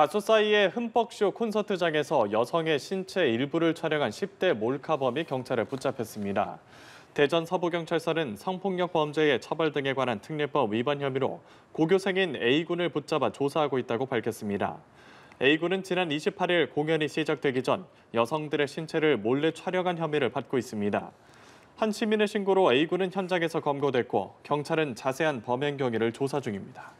가수사이의 흠뻑쇼 콘서트장에서 여성의 신체 일부를 촬영한 10대 몰카범이 경찰에 붙잡혔습니다. 대전 서부경찰서는 성폭력 범죄의 처벌 등에 관한 특례법 위반 혐의로 고교생인 A군을 붙잡아 조사하고 있다고 밝혔습니다. A군은 지난 28일 공연이 시작되기 전 여성들의 신체를 몰래 촬영한 혐의를 받고 있습니다. 한 시민의 신고로 A군은 현장에서 검거됐고 경찰은 자세한 범행 경위를 조사 중입니다.